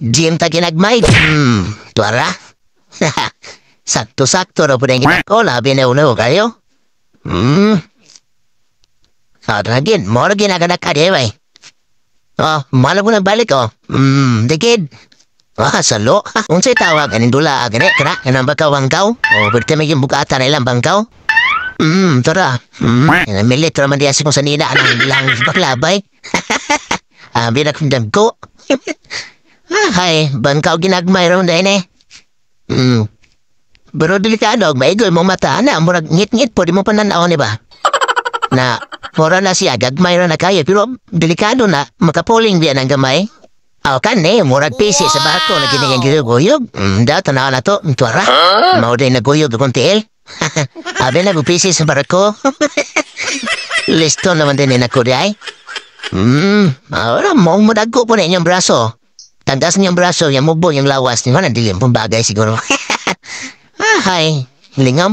Gym ta ginagmay. Hmm, tuara? Sakto-sakto na po na ginako, labi na kayo. Hmm. Aragin, moro ginaganak ka diwa eh. Oh, mala ko balik oh. Hmm, dikid. Ah, salo. Unsay tawag, anin dula, agane, kira, anang bakaw bangkaw? O, oh, pwede may bukata na ilang bangkaw? Hmm, tara. Hmm, milit naman diya sa kung sanina, anang lang baklabay. Ah, akong damgo hay, ban ka ginagmay ron dahil eh. Mm. Pero delikado, maigol mo mata na, murag ngit-ngit po di mo pananaw, ni ba? Na, mura na siya, gagmay ron na kayo, pero delikado na, makapuling biyan ang gamay. Aw kan ni, murag pisi sa barko hmm, na ginigang guyog-guyog. Mm, da, tanaw na to, tuwara. Huh? Mauday na guyog kung tiil. Abi na bupisi sa barako. Listo naman din ni na kuday. Mm, ahora mong mudag ko po na inyong braso. Tandas niyang braso, yan mo boy, yung lawas. Ni mana dilim pong bagay siguro. ah, hi. Lingam.